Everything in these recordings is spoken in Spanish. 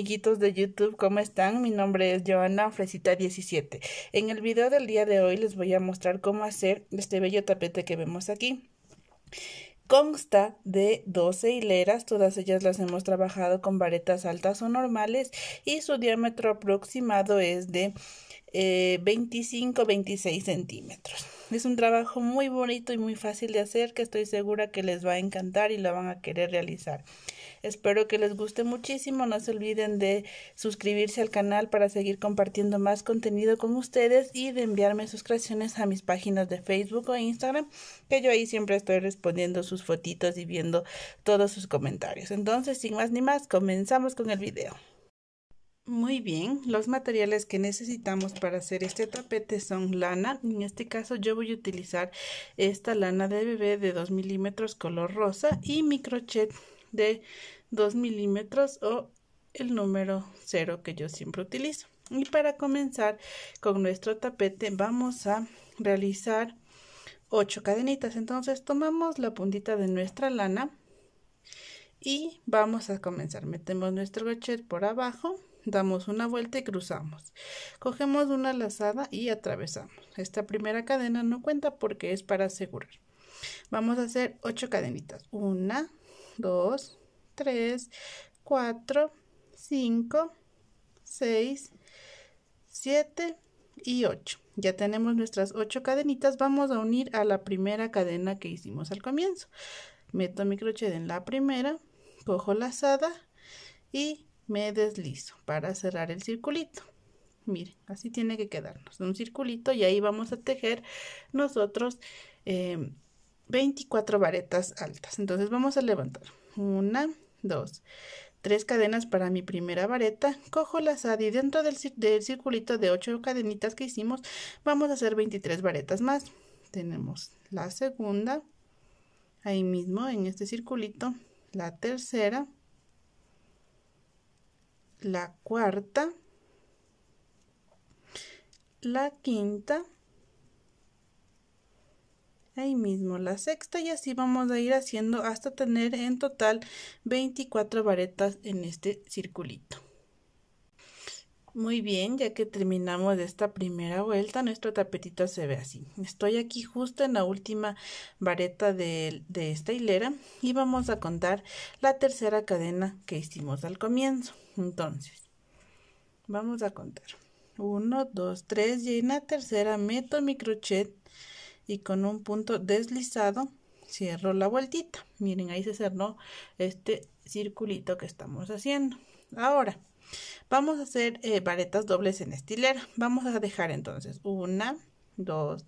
amiguitos de YouTube, ¿cómo están? Mi nombre es Joana Fresita17. En el video del día de hoy les voy a mostrar cómo hacer este bello tapete que vemos aquí. Consta de 12 hileras, todas ellas las hemos trabajado con varetas altas o normales y su diámetro aproximado es de 25-26 eh, centímetros. Es un trabajo muy bonito y muy fácil de hacer que estoy segura que les va a encantar y lo van a querer realizar. Espero que les guste muchísimo. No se olviden de suscribirse al canal para seguir compartiendo más contenido con ustedes y de enviarme sus creaciones a mis páginas de Facebook o Instagram, que yo ahí siempre estoy respondiendo sus fotitos y viendo todos sus comentarios. Entonces, sin más ni más, comenzamos con el video. Muy bien, los materiales que necesitamos para hacer este tapete son lana, en este caso yo voy a utilizar esta lana de bebé de 2 milímetros color rosa y mi crochet de 2 milímetros o el número 0 que yo siempre utilizo. Y para comenzar con nuestro tapete vamos a realizar 8 cadenitas. Entonces tomamos la puntita de nuestra lana y vamos a comenzar. Metemos nuestro gachet por abajo, damos una vuelta y cruzamos. Cogemos una lazada y atravesamos. Esta primera cadena no cuenta porque es para asegurar. Vamos a hacer 8 cadenitas. 1, 2, 3, 4, 5, 6, 7 y 8. Ya tenemos nuestras 8 cadenitas. Vamos a unir a la primera cadena que hicimos al comienzo. Meto mi crochet en la primera, cojo la lazada y me deslizo para cerrar el circulito. Miren, así tiene que quedarnos un circulito y ahí vamos a tejer nosotros 24 eh, varetas altas. Entonces vamos a levantar una, Dos, Tres cadenas para mi primera vareta. Cojo la SAD y dentro del, del circulito de ocho cadenitas que hicimos vamos a hacer 23 varetas más. Tenemos la segunda, ahí mismo en este circulito, la tercera, la cuarta, la quinta, ahí mismo la sexta y así vamos a ir haciendo hasta tener en total 24 varetas en este circulito. Muy bien, ya que terminamos esta primera vuelta, nuestro tapetito se ve así. Estoy aquí justo en la última vareta de, de, esta hilera y vamos a contar la tercera cadena que hicimos al comienzo. Entonces, vamos a contar. 1, 2, 3 y en la tercera meto mi crochet y con un punto deslizado cierro la vueltita. Miren, ahí se cerró este circulito que estamos haciendo. Ahora, vamos a hacer eh, varetas dobles en estilera. Vamos a dejar entonces una, dos,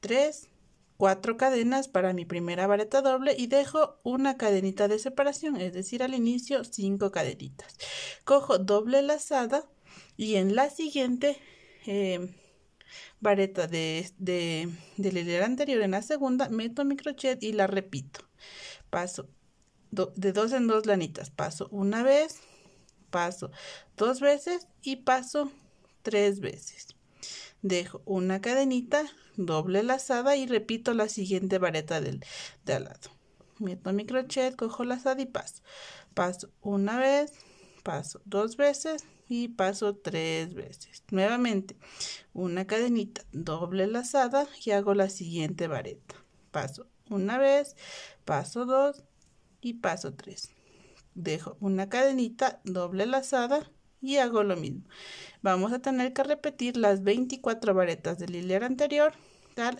tres, cuatro cadenas para mi primera vareta doble y dejo una cadenita de separación, es decir, al inicio cinco cadenitas. Cojo doble lazada y en la siguiente... Eh, vareta de, de, de la hilera anterior en la segunda, meto mi crochet y la repito. Paso de dos en dos lanitas, paso una vez, paso dos veces y paso tres veces. Dejo una cadenita, doble lazada y repito la siguiente vareta del, de al lado. Meto mi crochet, cojo lazada y paso. Paso una vez, paso dos veces y paso tres veces. Nuevamente, una cadenita doble lazada y hago la siguiente vareta. Paso una vez, paso dos y paso tres. Dejo una cadenita doble lazada y hago lo mismo. Vamos a tener que repetir las 24 varetas de la hilera anterior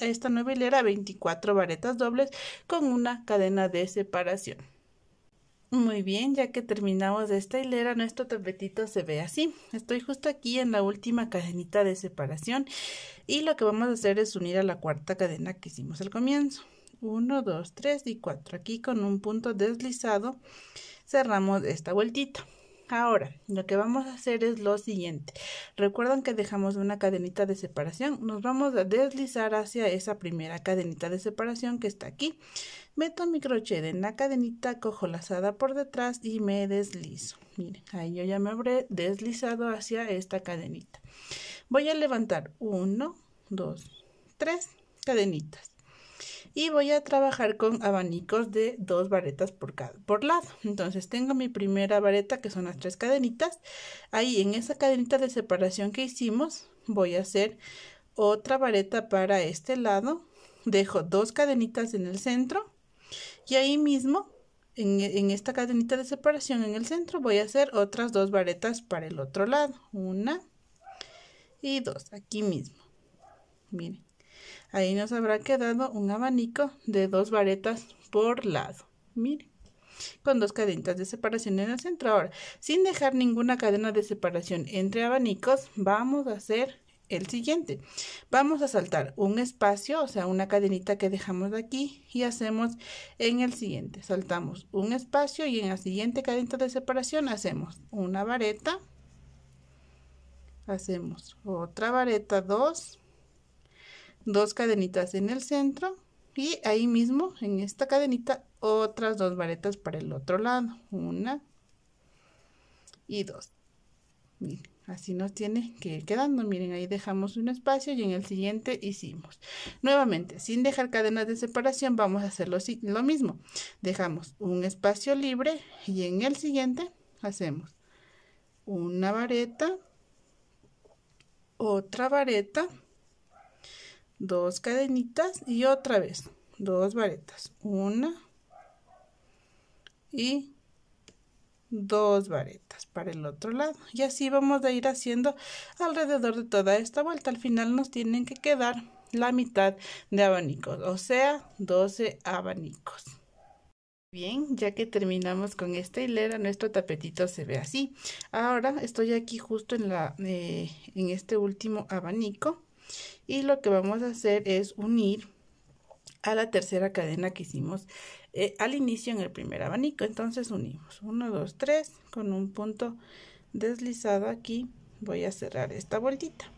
esta nueva hilera, 24 varetas dobles con una cadena de separación. Muy bien, ya que terminamos esta hilera, nuestro tapetito se ve así. Estoy justo aquí en la última cadenita de separación y lo que vamos a hacer es unir a la cuarta cadena que hicimos al comienzo. 1, 2, 3 y 4. Aquí con un punto deslizado cerramos esta vueltita. Ahora, lo que vamos a hacer es lo siguiente. Recuerdan que dejamos una cadenita de separación. Nos vamos a deslizar hacia esa primera cadenita de separación que está aquí. Meto mi crochet en la cadenita, cojo la lazada por detrás y me deslizo. Miren, ahí yo ya me habré deslizado hacia esta cadenita. Voy a levantar 1, 2, 3 cadenitas y voy a trabajar con abanicos de dos varetas por cada por lado entonces tengo mi primera vareta que son las tres cadenitas ahí en esa cadenita de separación que hicimos voy a hacer otra vareta para este lado dejo dos cadenitas en el centro y ahí mismo en, en, esta cadenita de separación en el centro voy a hacer otras dos varetas para el otro lado una y dos aquí mismo miren Ahí nos habrá quedado un abanico de dos varetas por lado. miren, con dos cadenitas de separación en el centro. Ahora, sin dejar ninguna cadena de separación entre abanicos, vamos a hacer el siguiente. Vamos a saltar un espacio, o sea, una cadenita que dejamos de aquí y hacemos en el siguiente. Saltamos un espacio y en la siguiente cadenita de separación hacemos una vareta, hacemos otra vareta, dos, dos cadenitas en el centro y ahí mismo en esta cadenita otras dos varetas para el otro lado, una y dos. así nos tiene que ir quedando. Miren, ahí dejamos un espacio y en el siguiente hicimos. Nuevamente, sin dejar cadenas de separación, vamos a hacer lo, lo mismo. Dejamos un espacio libre y en el siguiente hacemos una vareta, otra vareta, dos cadenitas y otra vez dos varetas una y dos varetas para el otro lado y así vamos a ir haciendo alrededor de toda esta vuelta al final nos tienen que quedar la mitad de abanicos o sea 12 abanicos Bien, ya que terminamos con esta hilera, nuestro tapetito se ve así. Ahora estoy aquí justo en, la, eh, en este último abanico y lo que vamos a hacer es unir a la tercera cadena que hicimos eh, al inicio en el primer abanico. Entonces unimos 1, 2, 3 con un punto deslizado aquí. Voy a cerrar esta vueltita.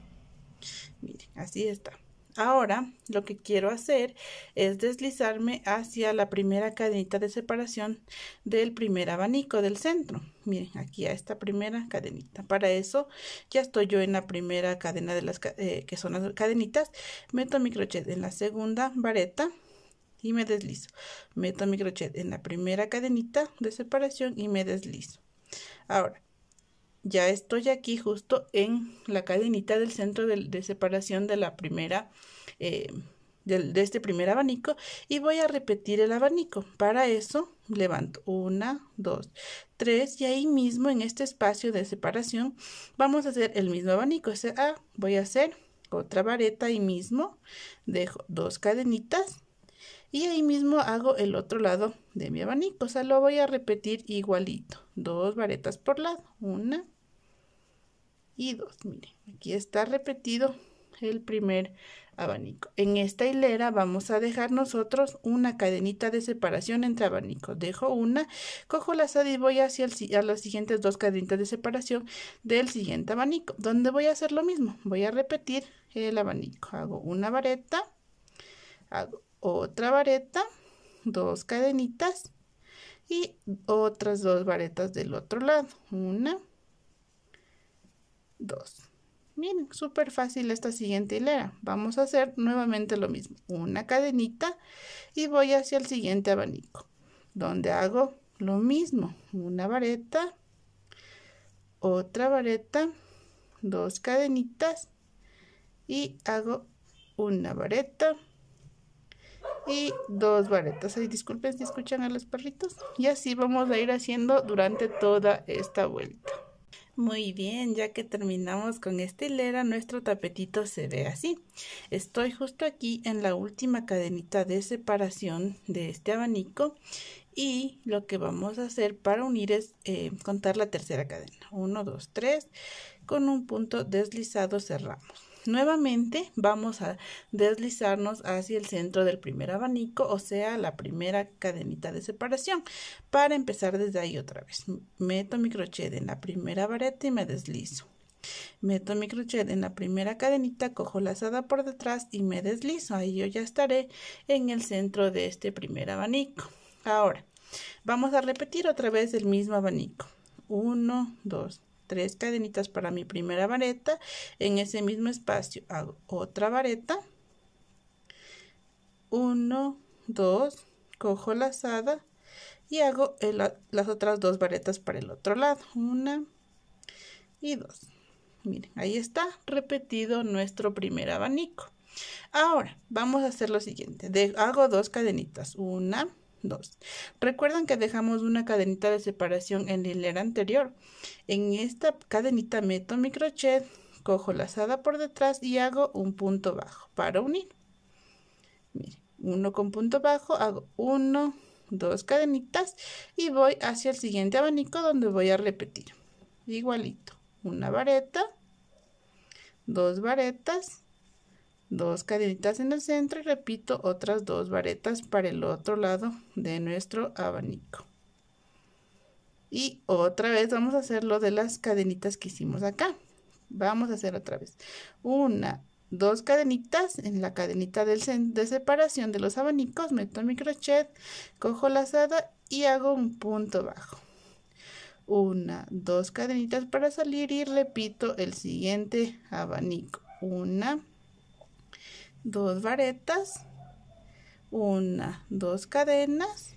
Miren, así está. Ahora lo que quiero hacer es deslizarme hacia la primera cadenita de separación del primer abanico del centro. Miren, aquí a esta primera cadenita. Para eso ya estoy yo en la primera cadena de las eh, que son las cadenitas. Meto mi crochet en la segunda vareta y me deslizo. Meto mi crochet en la primera cadenita de separación y me deslizo. Ahora ya estoy aquí justo en la cadenita del centro de, separación de la primera eh, de, este primer abanico y voy a repetir el abanico para eso levanto una dos tres y ahí mismo en este espacio de separación vamos a hacer el mismo abanico ah, voy a hacer otra vareta ahí mismo dejo dos cadenitas y ahí mismo hago el otro lado de mi abanico. O sea, lo voy a repetir igualito. Dos varetas por lado. Una y dos. Miren, aquí está repetido el primer abanico. En esta hilera vamos a dejar nosotros una cadenita de separación entre abanicos. Dejo una, cojo la lazada y voy hacia el, las siguientes dos cadenitas de separación del siguiente abanico, donde voy a hacer lo mismo. Voy a repetir el abanico. Hago una vareta, hago otra vareta, dos cadenitas y otras dos varetas del otro lado. Una, dos. Miren, súper fácil esta siguiente hilera. Vamos a hacer nuevamente lo mismo. Una cadenita y voy hacia el siguiente abanico, donde hago lo mismo. Una vareta, otra vareta, dos cadenitas y hago una vareta, y dos varetas. disculpen si escuchan a los perritos. Y así vamos a ir haciendo durante toda esta vuelta. Muy bien, ya que terminamos con esta hilera, nuestro tapetito se ve así. Estoy justo aquí en la última cadenita de separación de este abanico y lo que vamos a hacer para unir es eh, contar la tercera cadena. 1, 2, 3, con un punto deslizado cerramos. Nuevamente vamos a deslizarnos hacia el centro del primer abanico, o sea, la primera cadenita de separación, para empezar desde ahí otra vez. Meto mi crochet en la primera vareta y me deslizo. Meto mi crochet en la primera cadenita, cojo lazada por detrás y me deslizo. Ahí yo ya estaré en el centro de este primer abanico. Ahora, vamos a repetir otra vez el mismo abanico. 1, 2, tres cadenitas para mi primera vareta, en ese mismo espacio hago otra vareta, Uno, dos, cojo lazada y hago las otras dos varetas para el otro lado, una y dos. Miren, ahí está repetido nuestro primer abanico. Ahora, vamos a hacer lo siguiente. De, hago dos cadenitas, una, 2. Recuerdan que dejamos una cadenita de separación en la hilera anterior. En esta cadenita meto mi crochet, cojo lazada por detrás y hago un punto bajo para unir. Miren, uno con punto bajo, hago uno, dos cadenitas y voy hacia el siguiente abanico donde voy a repetir. Igualito, una vareta, dos varetas, dos cadenitas en el centro y repito otras dos varetas para el otro lado de nuestro abanico y otra vez vamos a hacer lo de las cadenitas que hicimos acá vamos a hacer otra vez una dos cadenitas en la cadenita de separación de los abanicos meto mi crochet cojo la lazada y hago un punto bajo una dos cadenitas para salir y repito el siguiente abanico una dos varetas, una, dos cadenas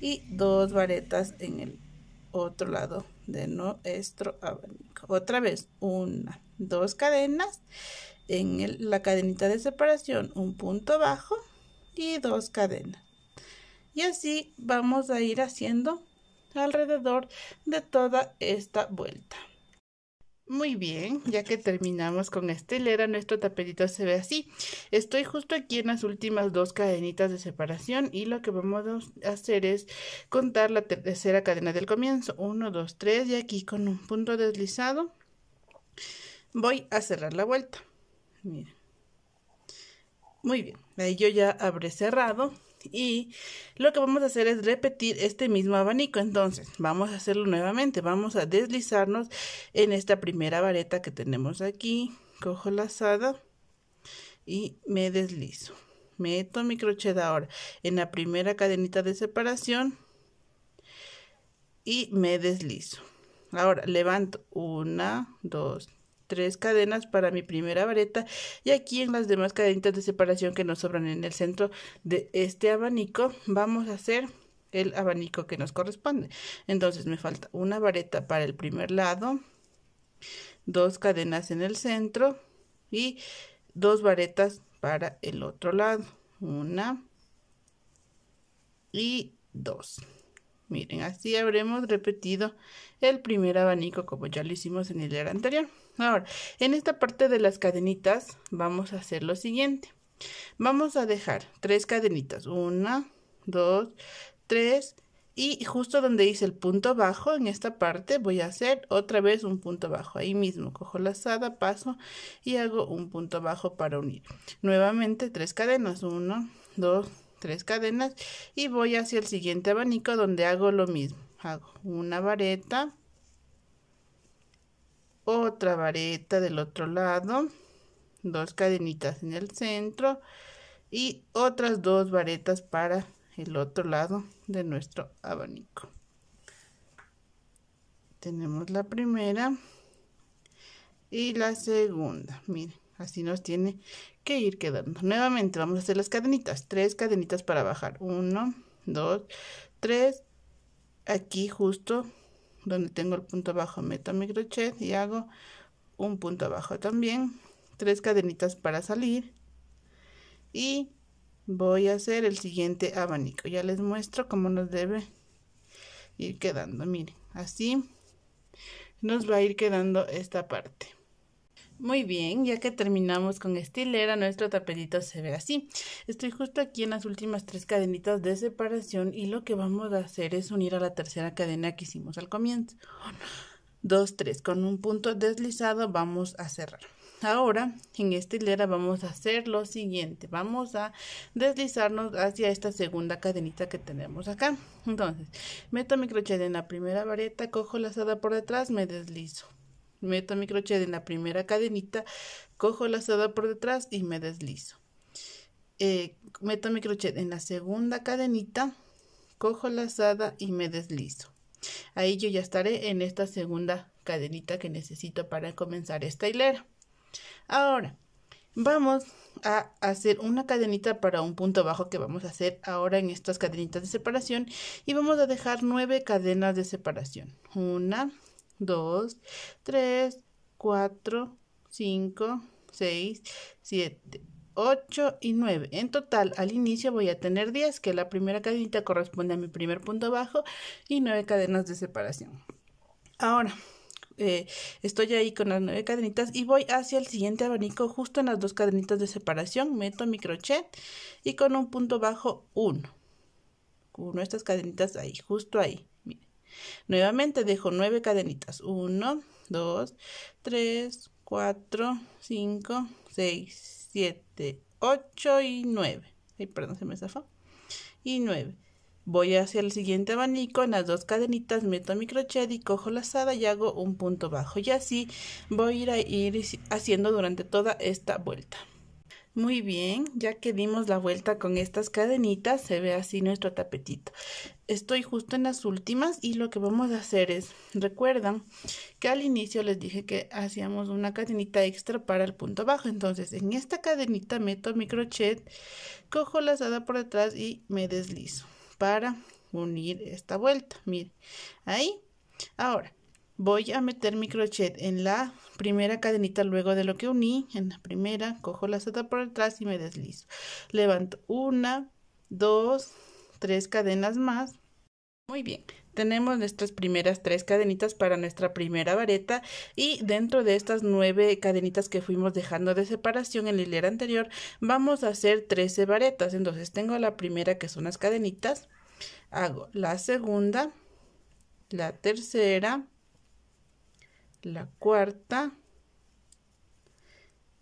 y dos varetas en el otro lado de nuestro abanico. Otra vez, una, dos cadenas, en la cadenita de separación un punto bajo y dos cadenas. Y así vamos a ir haciendo alrededor de toda esta vuelta. Muy bien, ya que terminamos con esta hilera, nuestro tapetito se ve así. Estoy justo aquí en las últimas dos cadenitas de separación y lo que vamos a hacer es contar la tercera cadena del comienzo. 1, dos, tres, y aquí con un punto deslizado voy a cerrar la vuelta. Miren. Muy bien, ahí yo ya habré cerrado y lo que vamos a hacer es repetir este mismo abanico. Entonces, vamos a hacerlo nuevamente. Vamos a deslizarnos en esta primera vareta que tenemos aquí. Cojo la lazada y me deslizo. Meto mi crochet ahora en la primera cadenita de separación y me deslizo. Ahora levanto una, dos, tres cadenas para mi primera vareta y aquí en las demás cadenitas de separación que nos sobran en el centro de este abanico vamos a hacer el abanico que nos corresponde. Entonces me falta una vareta para el primer lado, dos cadenas en el centro y dos varetas para el otro lado. Una y dos. Miren, así habremos repetido el primer abanico como ya lo hicimos en el hilera anterior. Ahora, en esta parte de las cadenitas vamos a hacer lo siguiente. Vamos a dejar tres cadenitas. Una, dos, tres. Y justo donde hice el punto bajo, en esta parte voy a hacer otra vez un punto bajo. Ahí mismo cojo la lazada, paso y hago un punto bajo para unir. Nuevamente tres cadenas. Una, dos, tres cadenas. Y voy hacia el siguiente abanico donde hago lo mismo. Hago una vareta otra vareta del otro lado, dos cadenitas en el centro y otras dos varetas para el otro lado de nuestro abanico. Tenemos la primera y la segunda. Miren, así nos tiene que ir quedando. Nuevamente vamos a hacer las cadenitas, tres cadenitas para bajar. Uno, dos, tres. Aquí justo donde tengo el punto bajo meto mi crochet y hago un punto bajo también tres cadenitas para salir y voy a hacer el siguiente abanico ya les muestro cómo nos debe ir quedando miren así nos va a ir quedando esta parte muy bien, ya que terminamos con estilera, nuestro tapetito se ve así. Estoy justo aquí en las últimas tres cadenitas de separación y lo que vamos a hacer es unir a la tercera cadena que hicimos al comienzo. dos, tres. Con un punto deslizado vamos a cerrar. Ahora, en esta hilera vamos a hacer lo siguiente. Vamos a deslizarnos hacia esta segunda cadenita que tenemos acá. Entonces, meto mi crochet en la primera vareta, cojo la lazada por detrás, me deslizo meto mi crochet en la primera cadenita, cojo la por detrás y me deslizo. Eh, meto mi crochet en la segunda cadenita, cojo la lazada y me deslizo. Ahí yo ya estaré en esta segunda cadenita que necesito para comenzar esta hilera. Ahora, vamos a hacer una cadenita para un punto bajo que vamos a hacer ahora en estas cadenitas de separación y vamos a dejar nueve cadenas de separación. Una, 2, 3, 4, 5, 6, 7, 8 y 9. En total, al inicio voy a tener 10, que la primera cadenita corresponde a mi primer punto bajo y 9 cadenas de separación. Ahora, eh, estoy ahí con las 9 cadenitas y voy hacia el siguiente abanico justo en las dos cadenitas de separación, meto mi crochet y con un punto bajo 1. con estas cadenitas ahí, justo ahí. Nuevamente dejo 9 cadenitas. 1, 2, 3, 4, 5, 6, 7, 8 y 9. Ay, perdón, se me zafó. Y 9. Voy hacia el siguiente abanico, en las dos cadenitas meto mi crochet y cojo lazada y hago un punto bajo. Y así voy a ir haciendo durante toda esta vuelta. Muy bien, ya que dimos la vuelta con estas cadenitas, se ve así nuestro tapetito. Estoy justo en las últimas y lo que vamos a hacer es, recuerdan que al inicio les dije que hacíamos una cadenita extra para el punto bajo. Entonces, en esta cadenita meto mi crochet, cojo lazada por atrás y me deslizo para unir esta vuelta. Miren, ahí. Ahora, Voy a meter mi crochet en la primera cadenita luego de lo que uní. En la primera cojo la seta por atrás y me deslizo. Levanto una, dos, tres cadenas más. Muy bien, tenemos nuestras primeras tres cadenitas para nuestra primera vareta y dentro de estas nueve cadenitas que fuimos dejando de separación en la hilera anterior vamos a hacer 13 varetas. Entonces tengo la primera que son las cadenitas, hago la segunda, la tercera, la cuarta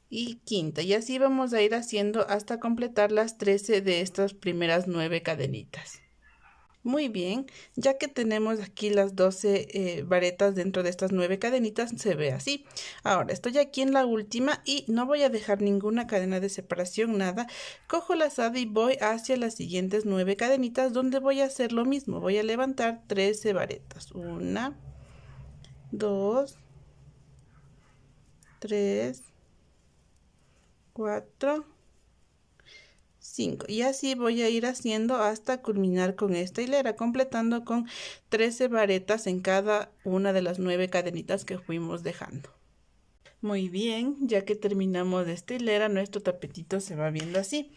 y quinta. Y así vamos a ir haciendo hasta completar las 13 de estas primeras 9 cadenitas. Muy bien, ya que tenemos aquí las 12 eh, varetas dentro de estas 9 cadenitas, se ve así. Ahora, estoy aquí en la última y no voy a dejar ninguna cadena de separación, nada. Cojo la lazada y voy hacia las siguientes 9 cadenitas donde voy a hacer lo mismo. Voy a levantar 13 varetas. 1, 2, 3, 4, 5 y así voy a ir haciendo hasta culminar con esta hilera completando con 13 varetas en cada una de las 9 cadenitas que fuimos dejando muy bien ya que terminamos esta hilera nuestro tapetito se va viendo así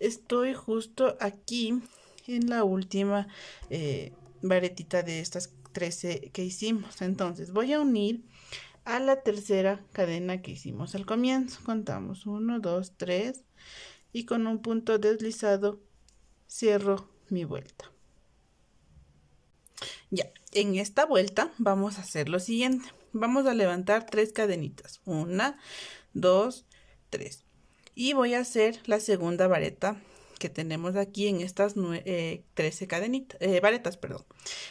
estoy justo aquí en la última eh, varetita de estas 13 que hicimos entonces voy a unir a la tercera cadena que hicimos al comienzo. Contamos 1, 2, 3 y con un punto deslizado cierro mi vuelta. Ya, en esta vuelta vamos a hacer lo siguiente. Vamos a levantar tres cadenitas. Una, dos, tres. Y voy a hacer la segunda vareta que tenemos aquí en estas 13 eh, cadenitas, eh, varetas, perdón.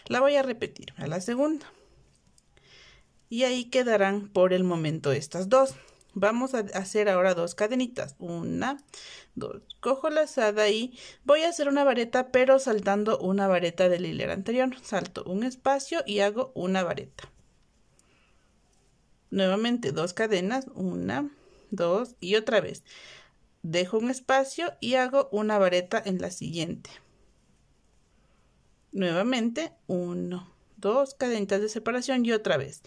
La voy a repetir a la segunda y ahí quedarán por el momento estas dos. Vamos a hacer ahora dos cadenitas. Una, dos. Cojo la lazada y voy a hacer una vareta, pero saltando una vareta del hilera anterior. Salto un espacio y hago una vareta. Nuevamente dos cadenas, una, dos y otra vez. Dejo un espacio y hago una vareta en la siguiente. Nuevamente, uno, dos cadenitas de separación y otra vez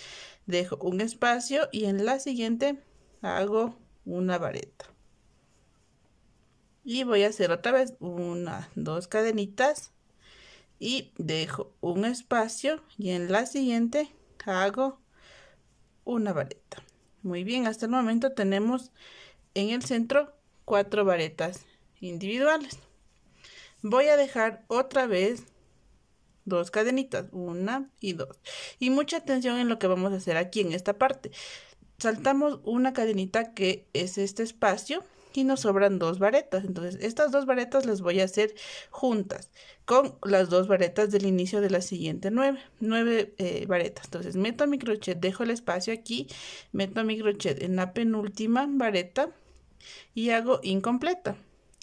dejo un espacio y en la siguiente hago una vareta y voy a hacer otra vez una dos cadenitas y dejo un espacio y en la siguiente hago una vareta muy bien hasta el momento tenemos en el centro cuatro varetas individuales voy a dejar otra vez dos cadenitas, una y dos. Y mucha atención en lo que vamos a hacer aquí en esta parte. Saltamos una cadenita que es este espacio y nos sobran dos varetas. Entonces, estas dos varetas las voy a hacer juntas con las dos varetas del inicio de la siguiente nueve, nueve eh, varetas. Entonces, meto mi crochet, dejo el espacio aquí, meto mi crochet en la penúltima vareta y hago incompleta.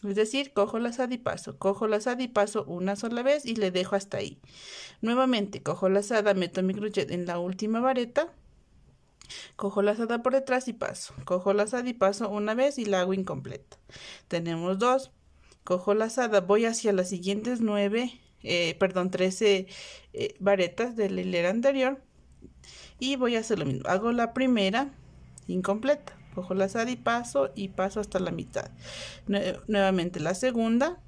Es decir, cojo la paso, cojo la y paso una sola vez y le dejo hasta ahí. Nuevamente, cojo la asada, meto mi crochet en la última vareta, cojo la asada por detrás y paso. Cojo la asada y paso una vez y la hago incompleta. Tenemos dos. Cojo la asada, voy hacia las siguientes nueve, eh, perdón, trece eh, varetas de la hilera anterior y voy a hacer lo mismo. Hago la primera incompleta cojo lazada y paso y paso hasta la mitad nuevamente la segunda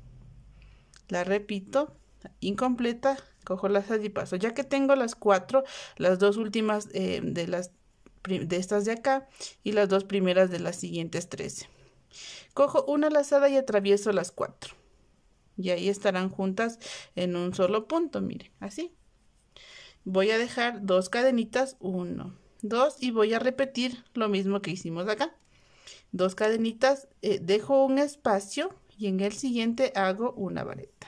la repito incompleta cojo lazada y paso ya que tengo las cuatro las dos últimas eh, de las de estas de acá y las dos primeras de las siguientes 13 cojo una lazada y atravieso las cuatro y ahí estarán juntas en un solo punto miren así voy a dejar dos cadenitas uno 2 y voy a repetir lo mismo que hicimos acá. Dos cadenitas, eh, dejo un espacio y en el siguiente hago una vareta.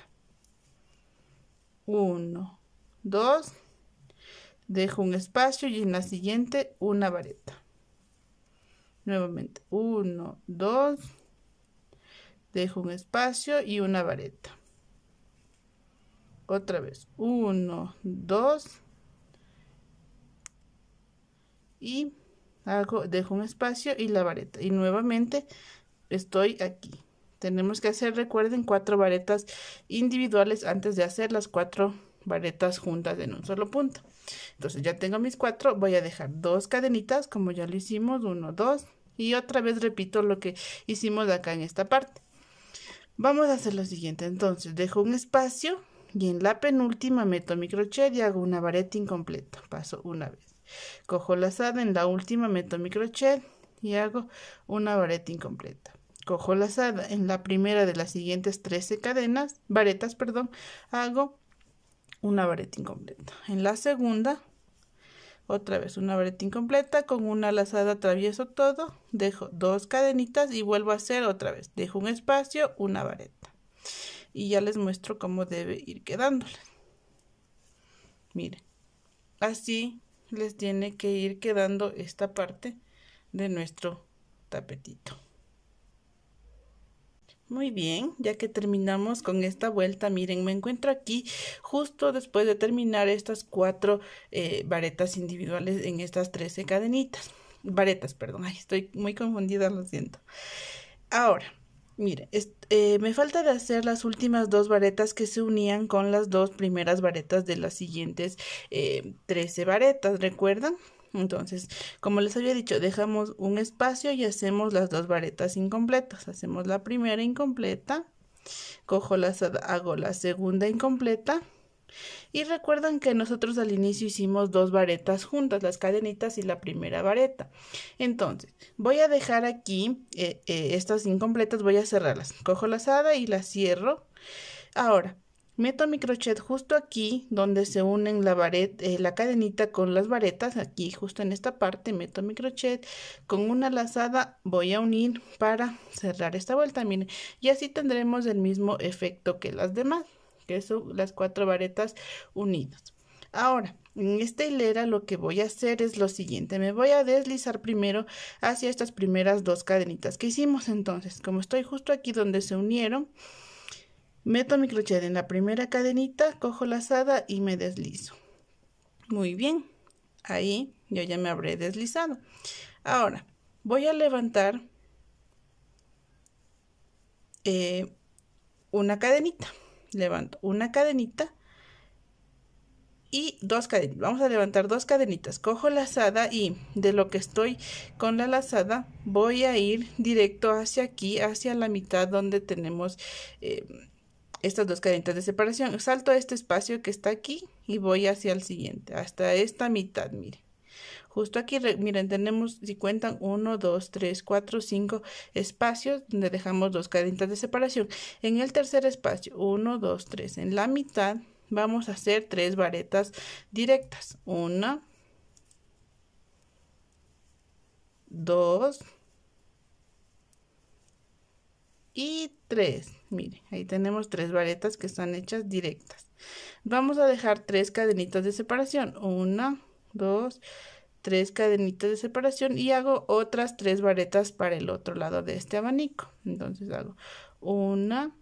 1, 2, dejo un espacio y en la siguiente una vareta. Nuevamente, 1, 2, dejo un espacio y una vareta. Otra vez, 1, 2, y dejo un espacio y la vareta. Y nuevamente estoy aquí. Tenemos que hacer, recuerden, cuatro varetas individuales antes de hacer las cuatro varetas juntas en un solo punto. Entonces ya tengo mis cuatro, voy a dejar dos cadenitas como ya lo hicimos, uno, dos, y otra vez repito lo que hicimos acá en esta parte. Vamos a hacer lo siguiente, entonces dejo un espacio y en la penúltima meto mi crochet y hago una vareta incompleta, paso una vez. Cojo lazada en la última meto crochet y hago una vareta incompleta. Cojo lazada en la primera de las siguientes 13 cadenas, varetas, perdón, hago una vareta incompleta. En la segunda, otra vez una vareta incompleta, con una lazada atravieso todo, dejo dos cadenitas y vuelvo a hacer otra vez. Dejo un espacio, una vareta. Y ya les muestro cómo debe ir quedándole, Miren, así les tiene que ir quedando esta parte de nuestro tapetito. Muy bien, ya que terminamos con esta vuelta, miren, me encuentro aquí justo después de terminar estas cuatro eh, varetas individuales en estas 13 cadenitas. Varetas, perdón, estoy muy confundida, lo siento. Ahora, Mire, eh, me falta de hacer las últimas dos varetas que se unían con las dos primeras varetas de las siguientes eh, trece 13 varetas, ¿recuerdan? Entonces, como les había dicho, dejamos un espacio y hacemos las dos varetas incompletas. Hacemos la primera incompleta, cojo hago la segunda incompleta y recuerdan que nosotros al inicio hicimos dos varetas juntas, las cadenitas y la primera vareta. Entonces, voy a dejar aquí eh, eh, estas incompletas, voy a cerrarlas. Cojo la lazada y la cierro. Ahora, meto mi crochet justo aquí donde se unen la, vareta, eh, la cadenita con las varetas. Aquí, justo en esta parte, meto mi crochet. Con una lazada voy a unir para cerrar esta vuelta. Miren, y así tendremos el mismo efecto que las demás que son las cuatro varetas unidas. Ahora, en esta hilera lo que voy a hacer es lo siguiente, me voy a deslizar primero hacia estas primeras dos cadenitas que hicimos entonces, como estoy justo aquí donde se unieron, meto mi crochet en la primera cadenita, cojo la lazada y me deslizo. Muy bien, ahí yo ya me habré deslizado. Ahora, voy a levantar eh, una cadenita levanto una cadenita y dos cadenitas. Vamos a levantar dos cadenitas. Cojo la lazada y de lo que estoy con la lazada voy a ir directo hacia aquí, hacia la mitad donde tenemos eh, estas dos cadenitas de separación. Salto a este espacio que está aquí y voy hacia el siguiente, hasta esta mitad, miren. Justo aquí, miren, tenemos, si cuentan, 1, 2, 3, 4, 5 espacios donde dejamos dos cadenitas de separación. En el tercer espacio, 1, 2, 3. En la mitad vamos a hacer tres varetas directas. 1, 2 y 3. Miren, ahí tenemos tres varetas que están hechas directas. Vamos a dejar tres cadenitas de separación. 1, 2, 3 tres cadenitas de separación y hago otras tres varetas para el otro lado de este abanico. Entonces hago una,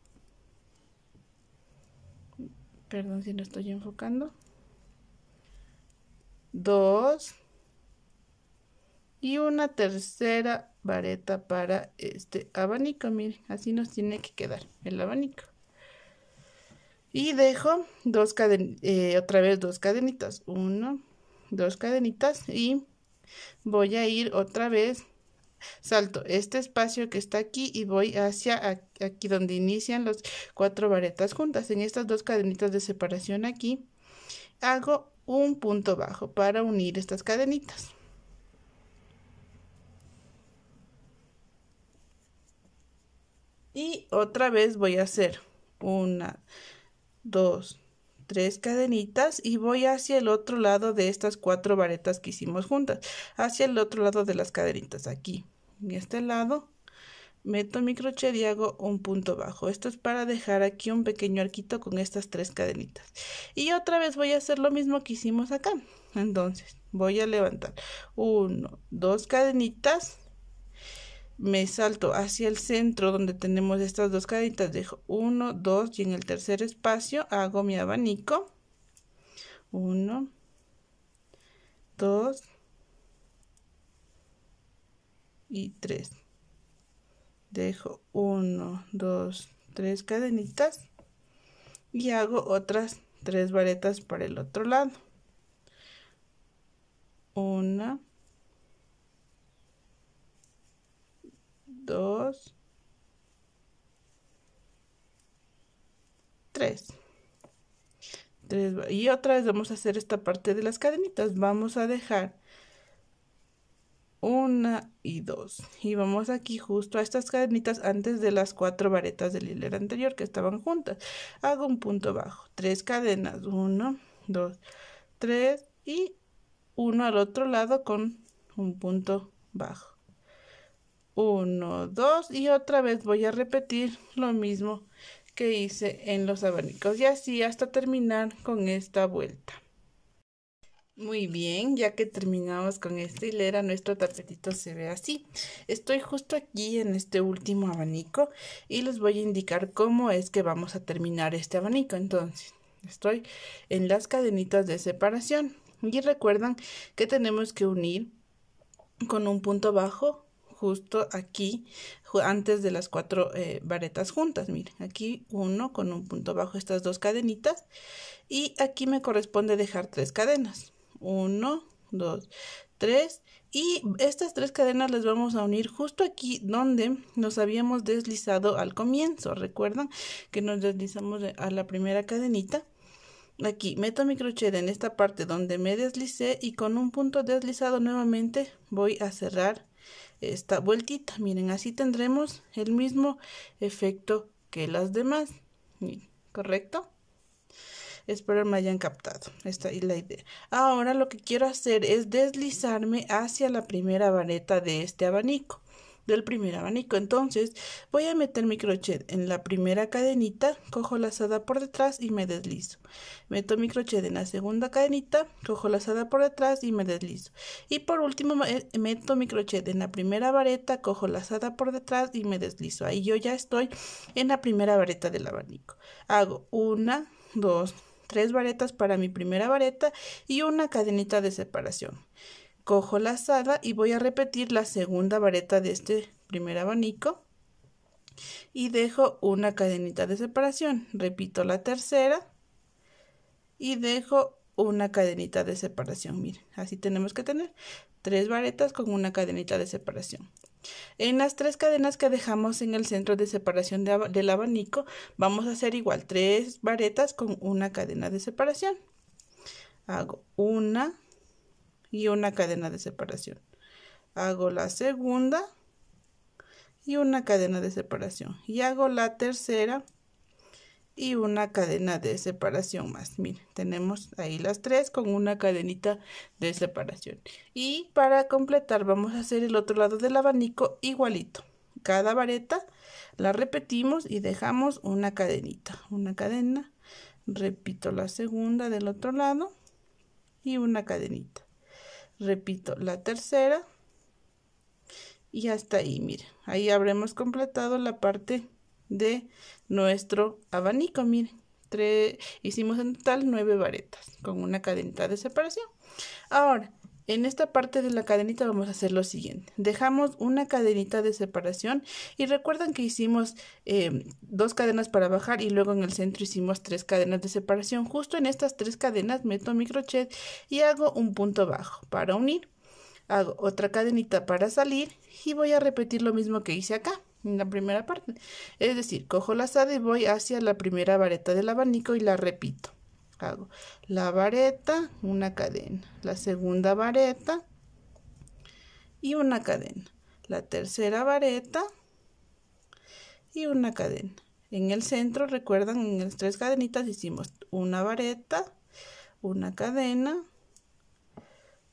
perdón si no estoy enfocando, dos y una tercera vareta para este abanico. Miren, así nos tiene que quedar el abanico. Y dejo dos eh, otra vez dos cadenitas. Uno, dos cadenitas y voy a ir otra vez salto este espacio que está aquí y voy hacia aquí donde inician las cuatro varetas juntas en estas dos cadenitas de separación aquí hago un punto bajo para unir estas cadenitas y otra vez voy a hacer una dos tres cadenitas y voy hacia el otro lado de estas cuatro varetas que hicimos juntas, hacia el otro lado de las cadenitas, aquí, en este lado, meto mi crochet y hago un punto bajo. Esto es para dejar aquí un pequeño arquito con estas tres cadenitas. Y otra vez voy a hacer lo mismo que hicimos acá. Entonces, voy a levantar uno, dos cadenitas, me salto hacia el centro donde tenemos estas dos caditas, dejo 1, 2 y en el tercer espacio hago mi abanico. 1, 2 y 3. Dejo 1, 2, 3 cadenitas y hago otras 3 varetas para el otro lado. 1, dos, tres. tres. Y otra vez vamos a hacer esta parte de las cadenitas. Vamos a dejar una y dos. Y vamos aquí justo a estas cadenitas antes de las cuatro varetas del hilera anterior que estaban juntas. Hago un punto bajo. Tres cadenas. Uno, dos, tres y uno al otro lado con un punto bajo. 1, 2 y otra vez voy a repetir lo mismo que hice en los abanicos y así hasta terminar con esta vuelta. Muy bien, ya que terminamos con esta hilera, nuestro tapetito se ve así. Estoy justo aquí en este último abanico y les voy a indicar cómo es que vamos a terminar este abanico. Entonces, estoy en las cadenitas de separación y recuerdan que tenemos que unir con un punto bajo justo aquí antes de las cuatro varetas eh, juntas miren aquí uno con un punto bajo estas dos cadenitas y aquí me corresponde dejar tres cadenas uno dos tres y estas tres cadenas las vamos a unir justo aquí donde nos habíamos deslizado al comienzo. Recuerdan que nos deslizamos a la primera cadenita. Aquí meto mi crochet en esta parte donde me deslicé y con un punto deslizado nuevamente voy a cerrar esta vueltita. Miren, así tendremos el mismo efecto que las demás. ¿Correcto? Espero me hayan captado. Esta es la idea. Ahora lo que quiero hacer es deslizarme hacia la primera vareta de este abanico del primer abanico. Entonces voy a meter mi crochet en la primera cadenita, cojo lazada por detrás y me deslizo. Meto mi crochet en la segunda cadenita, cojo lazada por detrás y me deslizo. Y por último meto mi crochet en la primera vareta, cojo lazada por detrás y me deslizo. Ahí yo ya estoy en la primera vareta del abanico. Hago una, dos, tres varetas para mi primera vareta y una cadenita de separación cojo la lazada y voy a repetir la segunda vareta de este primer abanico y dejo una cadenita de separación repito la tercera y dejo una cadenita de separación miren así tenemos que tener tres varetas con una cadenita de separación en las tres cadenas que dejamos en el centro de separación del abanico vamos a hacer igual tres varetas con una cadena de separación hago una y una cadena de separación. Hago la segunda y una cadena de separación. Y hago la tercera y una cadena de separación más. Miren, tenemos ahí las tres con una cadenita de separación. Y para completar vamos a hacer el otro lado del abanico igualito. Cada vareta la repetimos y dejamos una cadenita. Una cadena, repito la segunda del otro lado y una cadenita repito, la tercera. Y hasta ahí, miren, ahí habremos completado la parte de nuestro abanico, miren. hicimos en total nueve varetas con una cadenita de separación. Ahora, en esta parte de la cadenita vamos a hacer lo siguiente. Dejamos una cadenita de separación y recuerdan que hicimos eh, dos cadenas para bajar y luego en el centro hicimos tres cadenas de separación. Justo en estas tres cadenas meto mi crochet y hago un punto bajo para unir. Hago otra cadenita para salir y voy a repetir lo mismo que hice acá en la primera parte. Es decir, cojo la lazada y voy hacia la primera vareta del abanico y la repito hago la vareta, una cadena, la segunda vareta y una cadena, la tercera vareta y una cadena. En el centro, recuerdan, en las tres cadenitas hicimos una vareta, una cadena,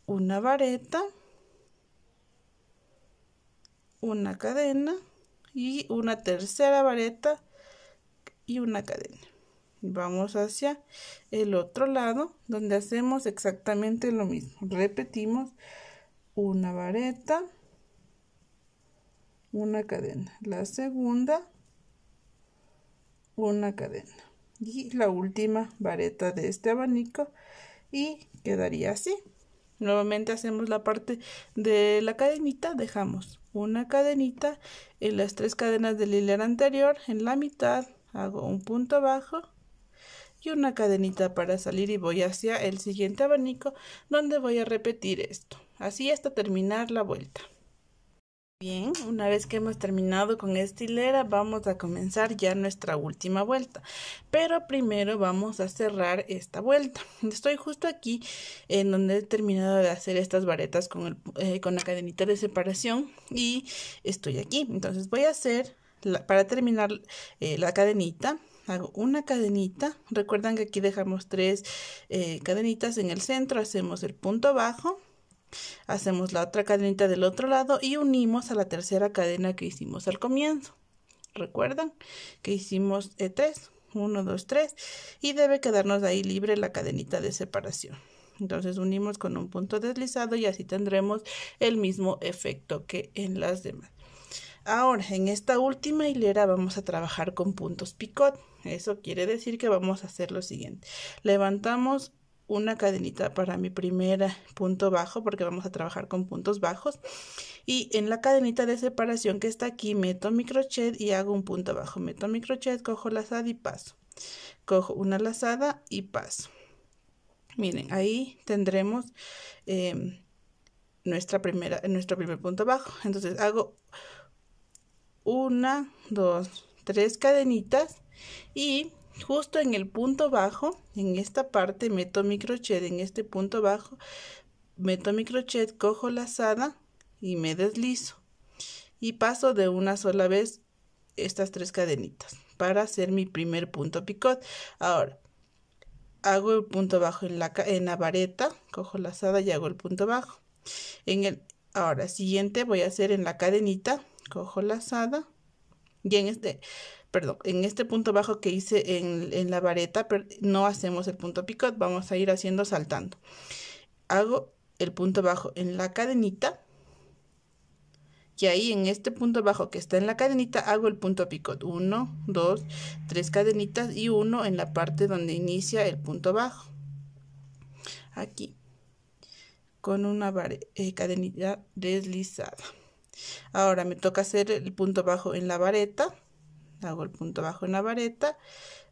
una vareta, una cadena y una tercera vareta y una cadena. Vamos hacia el otro lado donde hacemos exactamente lo mismo. Repetimos una vareta, una cadena. La segunda, una cadena. Y la última vareta de este abanico y quedaría así. Nuevamente hacemos la parte de la cadenita, dejamos una cadenita en las tres cadenas del hilar anterior, en la mitad hago un punto bajo y una cadenita para salir y voy hacia el siguiente abanico donde voy a repetir esto, así hasta terminar la vuelta. Bien, una vez que hemos terminado con esta hilera vamos a comenzar ya nuestra última vuelta, pero primero vamos a cerrar esta vuelta. Estoy justo aquí en donde he terminado de hacer estas varetas con, el, eh, con la cadenita de separación y estoy aquí, entonces voy a hacer para terminar eh, la cadenita hago una cadenita. Recuerdan que aquí dejamos tres eh, cadenitas en el centro, hacemos el punto bajo, hacemos la otra cadenita del otro lado y unimos a la tercera cadena que hicimos al comienzo. Recuerdan que hicimos eh, tres, uno, dos, tres y debe quedarnos ahí libre la cadenita de separación. Entonces unimos con un punto deslizado y así tendremos el mismo efecto que en las demás. Ahora, en esta última hilera vamos a trabajar con puntos picot. Eso quiere decir que vamos a hacer lo siguiente. Levantamos una cadenita para mi primer punto bajo porque vamos a trabajar con puntos bajos y en la cadenita de separación que está aquí meto mi crochet y hago un punto bajo meto mi crochet cojo lazada y paso cojo una lazada y paso miren ahí tendremos em, nuestra primera nuestro primer punto bajo entonces hago una dos tres cadenitas y justo en el punto bajo, en esta parte meto mi crochet, en este punto bajo meto mi crochet, cojo lazada y me deslizo y paso de una sola vez estas tres cadenitas para hacer mi primer punto picot. Ahora, hago el punto bajo en la, en la vareta, cojo lazada y hago el punto bajo. En el, ahora, siguiente voy a hacer en la cadenita, cojo lazada y en este perdón, en este punto bajo que hice en, la vareta, no hacemos el punto picot, vamos a ir haciendo saltando. Hago el punto bajo en la cadenita y ahí en este punto bajo que está en la cadenita hago el punto picot. 1, 2, tres cadenitas y uno en la parte donde inicia el punto bajo. Aquí. Con una eh, cadenita deslizada. Ahora me toca hacer el punto bajo en la vareta hago el punto bajo en la vareta,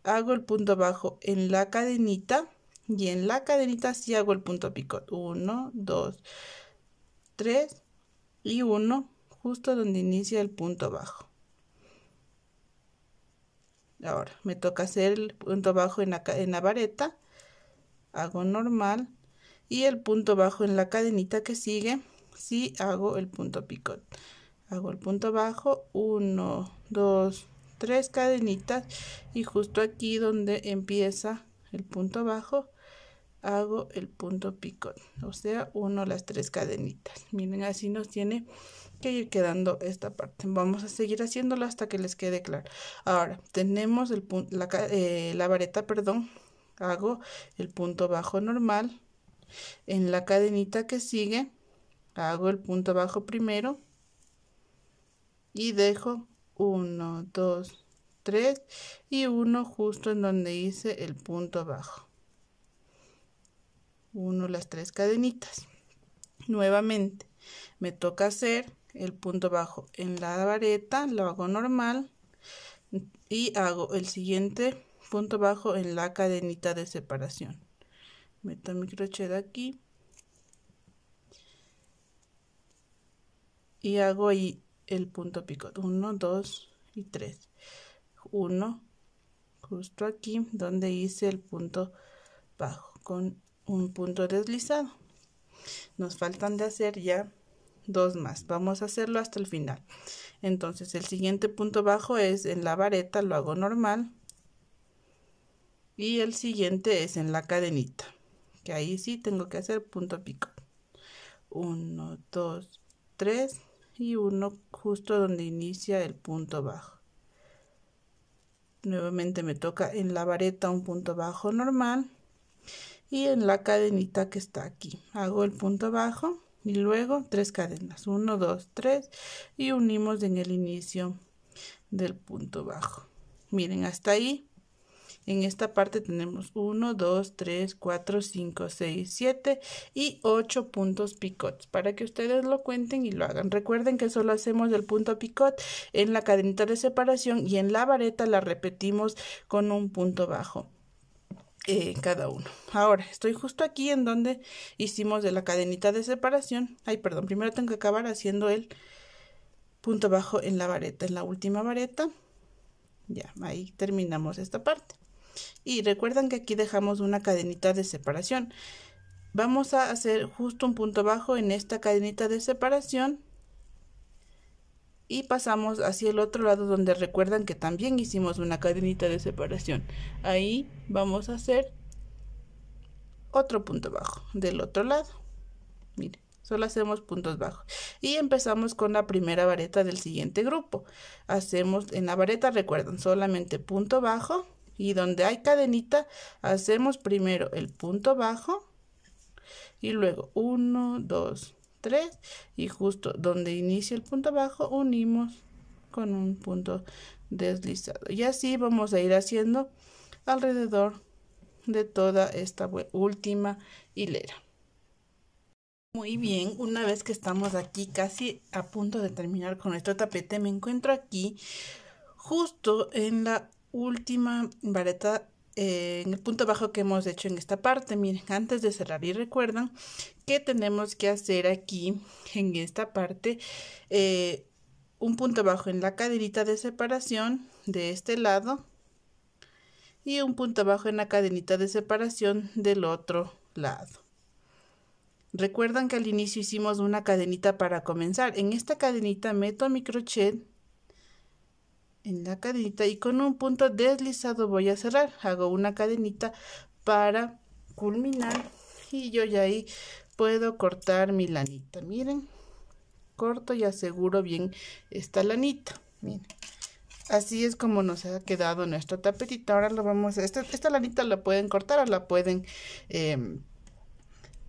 hago el punto bajo en la cadenita y en la cadenita sí hago el punto picot. 1, 2, 3 y 1 justo donde inicia el punto bajo. Ahora me toca hacer el punto bajo en la, en la vareta, hago normal y el punto bajo en la cadenita que sigue sí, hago el punto picot. Hago el punto bajo, 1, 2, tres cadenitas y justo aquí donde empieza el punto bajo hago el punto picot o sea uno las tres cadenitas miren así nos tiene que ir quedando esta parte vamos a seguir haciéndolo hasta que les quede claro ahora tenemos el la, eh, la vareta perdón hago el punto bajo normal en la cadenita que sigue hago el punto bajo primero y dejo 1, 2, 3 y 1 justo en donde hice el punto bajo. 1 las tres cadenitas. Nuevamente me toca hacer el punto bajo en la vareta, lo hago normal y hago el siguiente punto bajo en la cadenita de separación. Meto mi crochet aquí y hago ahí el punto pico 1 2 y 3 1 justo aquí donde hice el punto bajo con un punto deslizado nos faltan de hacer ya dos más vamos a hacerlo hasta el final entonces el siguiente punto bajo es en la vareta lo hago normal y el siguiente es en la cadenita que ahí sí tengo que hacer punto pico 1 2 3 y uno justo donde inicia el punto bajo. Nuevamente me toca en la vareta un punto bajo normal y en la cadenita que está aquí. Hago el punto bajo y luego tres cadenas, uno dos tres y unimos en el inicio del punto bajo. Miren, hasta ahí en esta parte tenemos 1, 2, 3, 4, 5, 6, 7 y 8 puntos picots para que ustedes lo cuenten y lo hagan. Recuerden que solo hacemos el punto picot en la cadenita de separación y en la vareta la repetimos con un punto bajo. en eh, cada uno. Ahora, estoy justo aquí en donde hicimos de la cadenita de separación. Ay, perdón, primero tengo que acabar haciendo el punto bajo en la vareta, en la última vareta. Ya, ahí terminamos esta parte. Y recuerdan que aquí dejamos una cadenita de separación. Vamos a hacer justo un punto bajo en esta cadenita de separación y pasamos hacia el otro lado donde recuerdan que también hicimos una cadenita de separación. Ahí vamos a hacer otro punto bajo del otro lado. Miren, solo hacemos puntos bajos. Y empezamos con la primera vareta del siguiente grupo. Hacemos en la vareta, recuerdan, solamente punto bajo y donde hay cadenita hacemos primero el punto bajo y luego 1, 2, 3 y justo donde inicia el punto bajo unimos con un punto deslizado y así vamos a ir haciendo alrededor de toda esta última hilera muy bien, una vez que estamos aquí casi a punto de terminar con nuestro tapete, me encuentro aquí justo en la última vareta eh, en el punto bajo que hemos hecho en esta parte. Miren, antes de cerrar y recuerdan que tenemos que hacer aquí en esta parte eh, un punto bajo en la cadenita de separación de este lado y un punto bajo en la cadenita de separación del otro lado. Recuerdan que al inicio hicimos una cadenita para comenzar. En esta cadenita meto mi crochet en la cadenita y con un punto deslizado voy a cerrar. Hago una cadenita para culminar y yo ya ahí puedo cortar mi lanita. Miren, corto y aseguro bien esta lanita. Miren. Así es como nos ha quedado nuestra tapetita. Ahora lo vamos a... Esta, esta lanita la pueden cortar o la pueden... Em,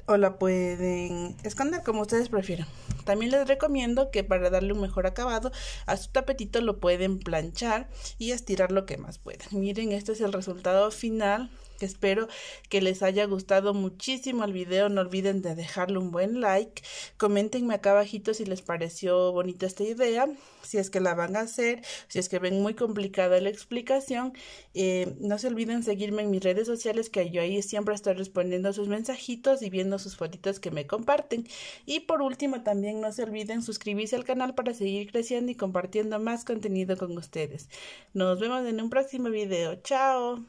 o la pueden esconder como ustedes prefieran. También les recomiendo que para darle un mejor acabado a su tapetito lo pueden planchar y estirar lo que más puedan. Miren, este es el resultado final espero que les haya gustado muchísimo el video. No olviden de dejarle un buen like. Coméntenme acá abajito si les pareció bonita esta idea, si es que la van a hacer, si es que ven muy complicada la explicación. Eh, no se olviden seguirme en mis redes sociales que yo ahí siempre estoy respondiendo sus mensajitos y viendo sus fotitos que me comparten. Y por último también no se olviden suscribirse al canal para seguir creciendo y compartiendo más contenido con ustedes. Nos vemos en un próximo video. Chao.